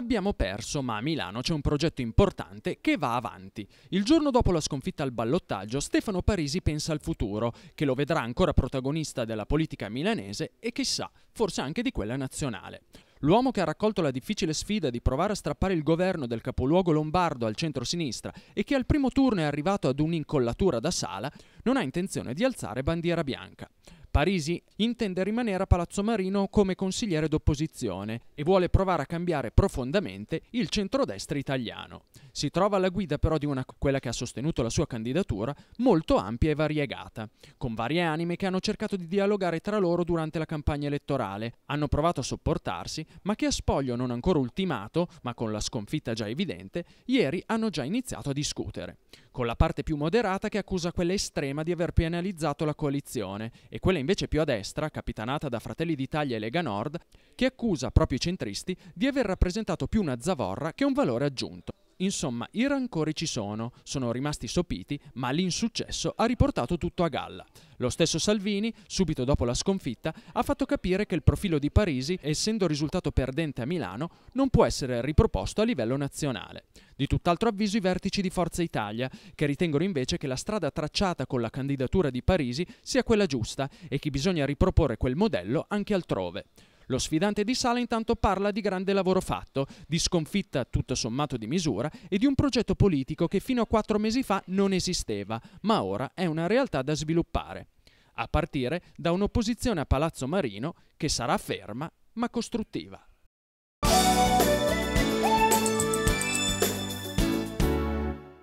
Abbiamo perso, ma a Milano c'è un progetto importante che va avanti. Il giorno dopo la sconfitta al ballottaggio, Stefano Parisi pensa al futuro, che lo vedrà ancora protagonista della politica milanese e chissà, forse anche di quella nazionale. L'uomo che ha raccolto la difficile sfida di provare a strappare il governo del capoluogo lombardo al centro-sinistra e che al primo turno è arrivato ad un'incollatura da sala, non ha intenzione di alzare bandiera bianca. Parisi intende rimanere a Palazzo Marino come consigliere d'opposizione e vuole provare a cambiare profondamente il centrodestra italiano. Si trova alla guida però di una, quella che ha sostenuto la sua candidatura, molto ampia e variegata, con varie anime che hanno cercato di dialogare tra loro durante la campagna elettorale, hanno provato a sopportarsi, ma che a spoglio non ancora ultimato, ma con la sconfitta già evidente, ieri hanno già iniziato a discutere, con la parte più moderata che accusa quella estrema di aver penalizzato la coalizione e quella invece più a destra, capitanata da Fratelli d'Italia e Lega Nord, che accusa proprio i centristi di aver rappresentato più una zavorra che un valore aggiunto. Insomma, i rancori ci sono, sono rimasti sopiti, ma l'insuccesso ha riportato tutto a galla. Lo stesso Salvini, subito dopo la sconfitta, ha fatto capire che il profilo di Parisi, essendo risultato perdente a Milano, non può essere riproposto a livello nazionale. Di tutt'altro avviso i vertici di Forza Italia, che ritengono invece che la strada tracciata con la candidatura di Parisi sia quella giusta e che bisogna riproporre quel modello anche altrove. Lo sfidante di Sala intanto parla di grande lavoro fatto, di sconfitta tutto sommato di misura e di un progetto politico che fino a quattro mesi fa non esisteva, ma ora è una realtà da sviluppare. A partire da un'opposizione a Palazzo Marino che sarà ferma ma costruttiva.